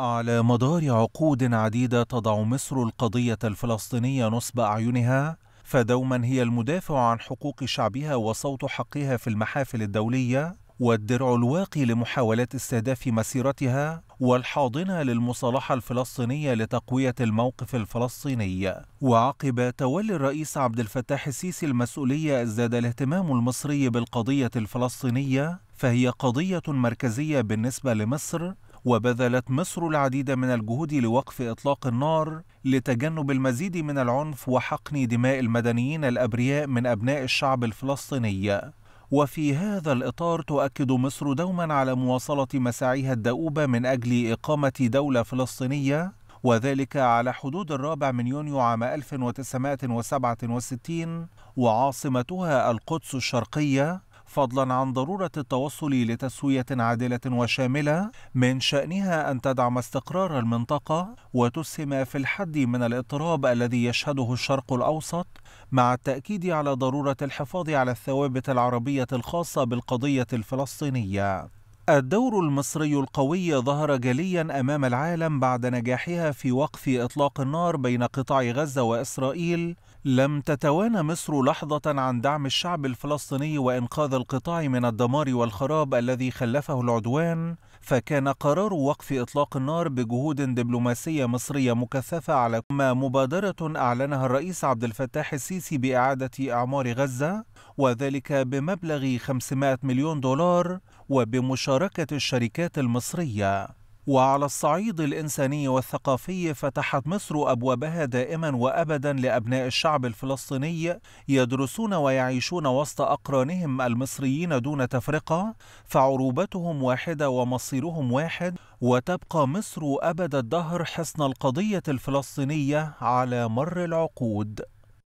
على مدار عقود عديدة تضع مصر القضية الفلسطينية نصب أعينها فدوما هي المدافع عن حقوق شعبها وصوت حقها في المحافل الدولية والدرع الواقي لمحاولات استهداف مسيرتها والحاضنة للمصالحة الفلسطينية لتقوية الموقف الفلسطيني وعقب تولي الرئيس عبد الفتاح السيسي المسؤولية ازداد الاهتمام المصري بالقضية الفلسطينية فهي قضية مركزية بالنسبة لمصر وبذلت مصر العديد من الجهود لوقف إطلاق النار لتجنب المزيد من العنف وحقن دماء المدنيين الأبرياء من أبناء الشعب الفلسطيني وفي هذا الإطار تؤكد مصر دوما على مواصلة مساعيها الدؤوبة من أجل إقامة دولة فلسطينية وذلك على حدود الرابع من يونيو عام 1967 وعاصمتها القدس الشرقية فضلا عن ضرورة التوصل لتسوية عادلة وشاملة من شأنها أن تدعم استقرار المنطقة وتسهم في الحد من الاضطراب الذي يشهده الشرق الأوسط مع التأكيد على ضرورة الحفاظ على الثوابت العربية الخاصة بالقضية الفلسطينية الدور المصري القوي ظهر جليا امام العالم بعد نجاحها في وقف اطلاق النار بين قطاع غزه واسرائيل لم تتوانى مصر لحظه عن دعم الشعب الفلسطيني وانقاذ القطاع من الدمار والخراب الذي خلفه العدوان فكان قرار وقف اطلاق النار بجهود دبلوماسيه مصريه مكثفه على ما مبادره اعلنها الرئيس عبد الفتاح السيسي باعاده اعمار غزه وذلك بمبلغ 500 مليون دولار وبمشاركة الشركات المصرية وعلى الصعيد الإنساني والثقافي فتحت مصر أبوابها دائما وأبدا لأبناء الشعب الفلسطيني يدرسون ويعيشون وسط أقرانهم المصريين دون تفرقة فعروبتهم واحدة ومصيرهم واحد وتبقى مصر أبد الدهر حصن القضية الفلسطينية على مر العقود